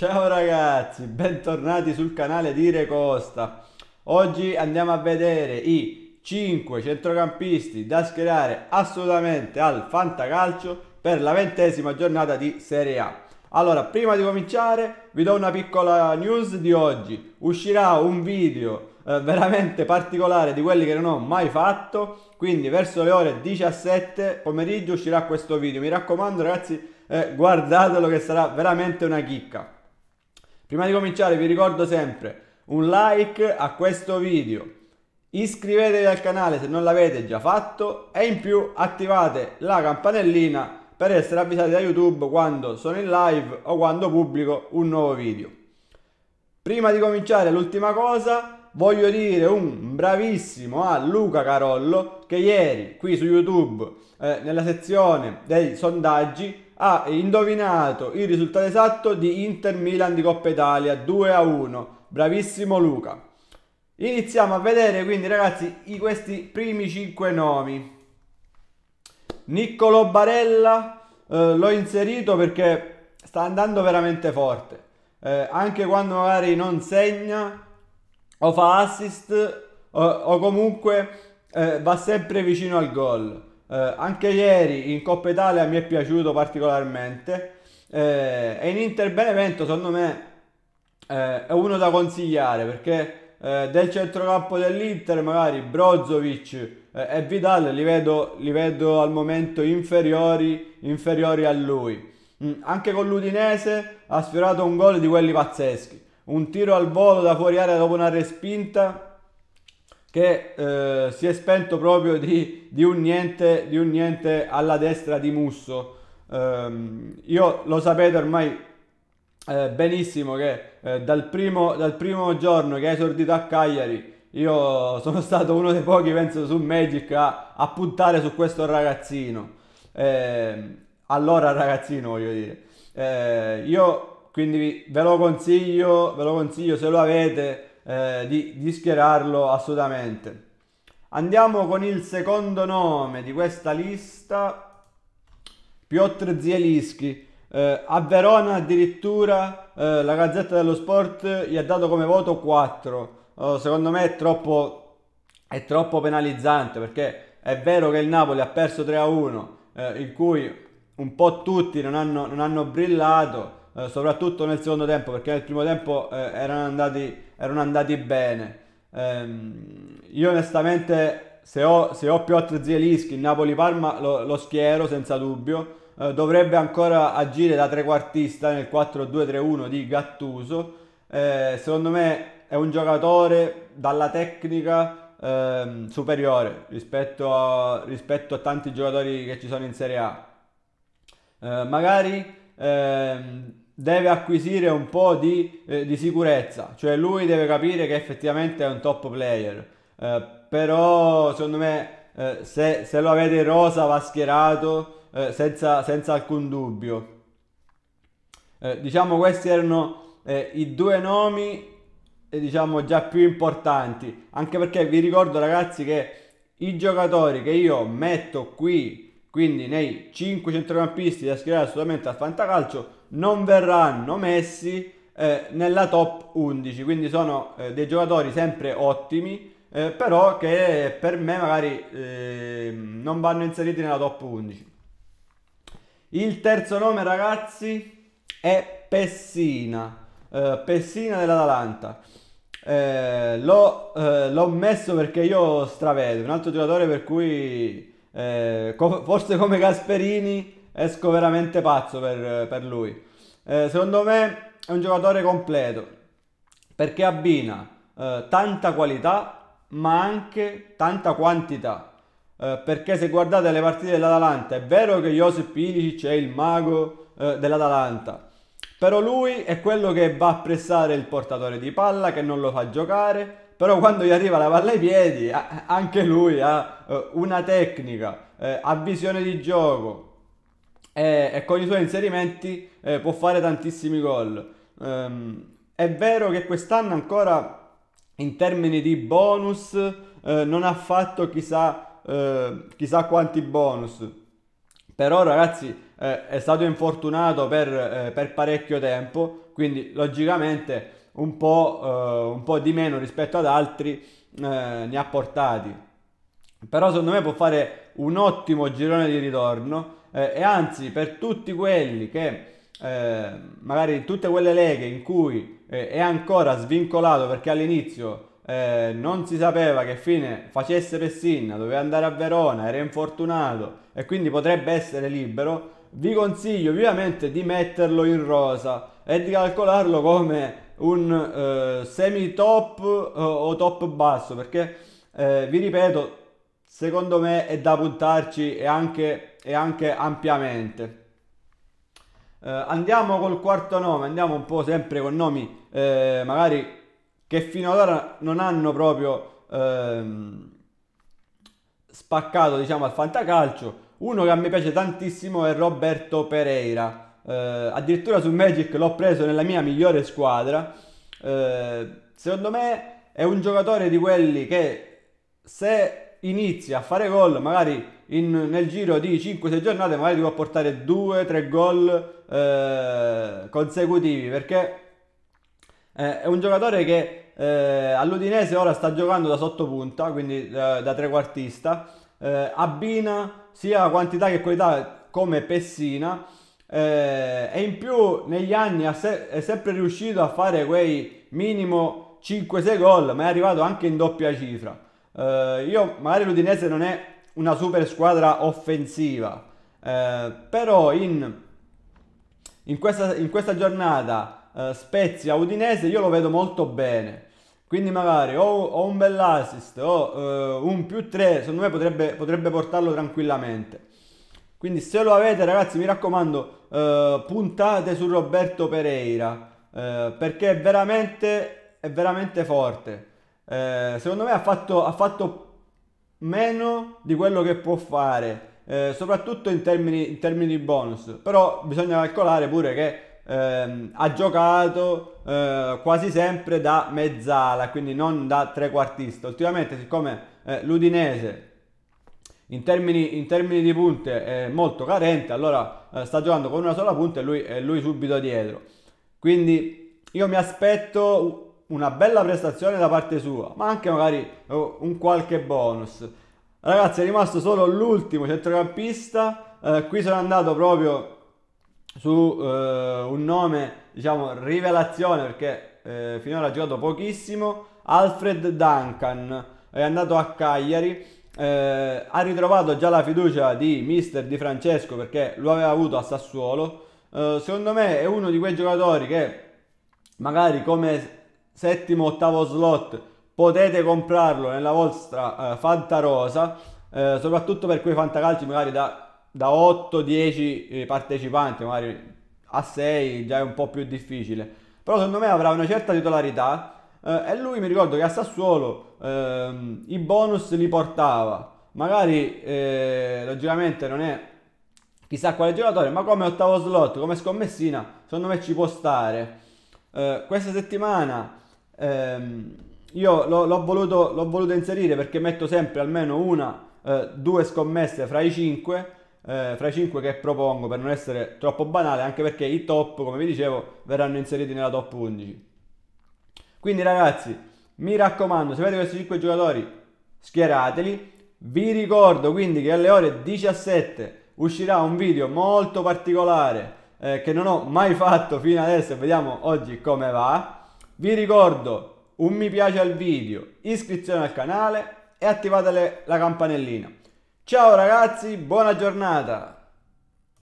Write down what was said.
Ciao ragazzi, bentornati sul canale di Re Costa. Oggi andiamo a vedere i 5 centrocampisti da schierare assolutamente al Fantacalcio per la ventesima giornata di Serie A. Allora, prima di cominciare vi do una piccola news di oggi. Uscirà un video eh, veramente particolare di quelli che non ho mai fatto, quindi verso le ore 17 pomeriggio uscirà questo video. Mi raccomando ragazzi, eh, guardatelo che sarà veramente una chicca. Prima di cominciare vi ricordo sempre un like a questo video, iscrivetevi al canale se non l'avete già fatto e in più attivate la campanellina per essere avvisati da YouTube quando sono in live o quando pubblico un nuovo video. Prima di cominciare l'ultima cosa, voglio dire un bravissimo a Luca Carollo che ieri qui su YouTube eh, nella sezione dei sondaggi ha indovinato il risultato esatto di Inter Milan di Coppa Italia 2 a 1. Bravissimo Luca. Iniziamo a vedere quindi ragazzi i, questi primi 5 nomi. Niccolo Barella eh, l'ho inserito perché sta andando veramente forte. Eh, anche quando magari non segna o fa assist o, eh, o comunque eh, va sempre vicino al gol. Eh, anche ieri in Coppa Italia mi è piaciuto particolarmente eh, e in Inter Benevento secondo me eh, è uno da consigliare perché eh, del centrocampo dell'Inter magari Brozovic eh, e Vidal li vedo, li vedo al momento inferiori, inferiori a lui. Mm, anche con l'Udinese ha sfiorato un gol di quelli pazzeschi, un tiro al volo da fuori area dopo una respinta che eh, si è spento proprio di, di, un niente, di, un niente, alla destra di Musso. Eh, io lo sapete ormai eh, benissimo che eh, dal primo, dal, primo, giorno che ha esordito a Cagliari io sono stato uno dei pochi, penso, su Magic a, a puntare su questo ragazzino. Ehm, allora ragazzino voglio dire. Eh, io quindi ve lo consiglio, ve lo consiglio se lo avete. Eh, di, di schierarlo assolutamente. Andiamo con il secondo nome di questa lista, Piotr Zielinski. Eh, a Verona addirittura eh, la Gazzetta dello Sport gli ha dato come voto 4. Oh, secondo me è troppo, è troppo, penalizzante perché è vero che il Napoli ha perso 3-1, eh, in cui un po' tutti non hanno, non hanno brillato, eh, soprattutto nel secondo tempo, perché nel primo tempo eh, erano, andati, erano, andati, bene. Ehm, io onestamente, se ho, se ho Piotr Zielinski, Napoli-Parma, lo, lo, schiero senza dubbio. Eh, dovrebbe ancora agire da trequartista nel 4-2-3-1 di Gattuso. Eh, secondo me è un giocatore dalla tecnica ehm, superiore rispetto a, rispetto a, tanti giocatori che ci sono in Serie A. Eh, magari ehm, deve acquisire un po' di, eh, di, sicurezza, cioè lui deve capire che effettivamente è un top player, eh, però secondo me eh, se, se, lo avete rosa va schierato eh, senza, senza, alcun dubbio. Eh, diciamo questi erano eh, i due nomi diciamo già più importanti, anche perché vi ricordo ragazzi che i giocatori che io metto qui quindi nei 5 centrocampisti da schierare assolutamente al Fantacalcio non verranno messi eh, nella top 11, quindi sono eh, dei giocatori sempre ottimi, eh, però che per me magari ehm, non vanno inseriti nella top 11. Il terzo nome ragazzi è Pessina, eh, Pessina dell'Atalanta. Eh, l'ho, eh, l'ho messo perché io stravedo, un altro giocatore per cui eh, forse come Gasperini esco veramente pazzo per, per lui. Eh, secondo me è un giocatore completo perché abbina eh, tanta qualità ma anche tanta quantità. Eh, perché se guardate le partite dell'Atalanta è vero che Josip Ilicic è il mago eh, dell'Atalanta, però lui è quello che va a pressare il portatore di palla, che non lo fa giocare, però quando gli arriva la palla ai piedi anche lui ha eh, una tecnica, eh, ha visione di gioco e, con i suoi inserimenti eh, può fare tantissimi gol. Ehm, è vero che quest'anno ancora in termini di bonus non ha fatto chissà, chissà quanti bonus, però ragazzi è stato infortunato per, per parecchio tempo, quindi logicamente un po', eh, un po di meno rispetto ad altri eh, ne ha portati. Però secondo me può fare un ottimo girone di ritorno eh, e anzi per tutti quelli che eh, magari tutte quelle leghe in cui eh, è ancora svincolato perché all'inizio eh, non si sapeva che fine facesse Pessina, doveva andare a Verona, era infortunato e quindi potrebbe essere libero, vi consiglio vivamente di metterlo in rosa e di calcolarlo come un eh, semi top eh, o top basso perché eh, vi ripeto secondo me è da puntarci e anche, e anche ampiamente eh, andiamo col quarto nome andiamo un po' sempre con nomi eh, magari che fino ad ora non hanno proprio ehm, spaccato diciamo al fantacalcio uno che a me piace tantissimo è Roberto Pereira eh, addirittura su Magic l'ho preso nella mia migliore squadra. Eh, secondo me è un giocatore di quelli che se inizia a fare gol, magari in, nel giro di 5-6 giornate, magari ti può portare 2-3 gol eh, consecutivi perché eh, è un giocatore che eh, all'Udinese ora sta giocando da sottopunta, quindi eh, da trequartista, eh, abbina sia quantità che qualità come Pessina eh, e in più negli anni è sempre riuscito a fare quei minimo 5-6 gol, ma è arrivato anche in doppia cifra. Eh, io magari l'Udinese non è una super squadra offensiva, eh, però in, in, questa, in, questa, giornata eh, Spezia-Udinese io lo vedo molto bene. Quindi magari o, o un bell'assist o eh, un più 3, secondo me potrebbe, potrebbe portarlo tranquillamente. Quindi se lo avete ragazzi mi raccomando eh, puntate su Roberto Pereira eh, perché è veramente, è veramente forte. Eh, secondo me ha fatto, ha fatto, meno di quello che può fare, eh, soprattutto in termini, in termini, di bonus. Però bisogna calcolare pure che ehm, ha giocato eh, quasi sempre da mezzala, quindi non da trequartista. Ultimamente siccome eh, l'Udinese in termini, in termini, di punte è molto carente, allora eh, sta giocando con una sola punta e lui, e lui subito dietro. Quindi io mi aspetto una bella prestazione da parte sua, ma anche magari oh, un qualche bonus. Ragazzi, è rimasto solo l'ultimo centrocampista. Eh, qui sono andato proprio su eh, un nome, diciamo, rivelazione perché eh, finora ha giocato pochissimo. Alfred Duncan è andato a Cagliari eh, ha ritrovato già la fiducia di mister Di Francesco perché lo aveva avuto a Sassuolo. Eh, secondo me è uno di quei giocatori che magari come settimo ottavo slot potete comprarlo nella vostra eh, Rosa eh, soprattutto per quei fantacalci magari da, da 8-10 eh, partecipanti, magari a 6 già è un po' più difficile. Però secondo me avrà una certa titolarità eh, e lui mi ricordo che a Sassuolo ehm, i bonus li portava. Magari eh, logicamente non è chissà quale giocatore, ma come ottavo slot, come scommessina, secondo me ci può stare. Eh, questa settimana ehm, io l'ho, l'ho, voluto, l'ho, voluto, inserire perché metto sempre almeno una, eh, due scommesse fra i cinque. Eh, fra i 5 che propongo per non essere troppo banale, anche perché i top, come vi dicevo, verranno inseriti nella top 11. Quindi ragazzi, mi raccomando, se avete questi 5 giocatori, schierateli. Vi ricordo quindi che alle ore 17 uscirà un video molto particolare eh, che non ho mai fatto fino adesso, vediamo oggi come va. Vi ricordo un mi piace al video, iscrizione al canale e attivate la campanellina. Ciao ragazzi, buona giornata!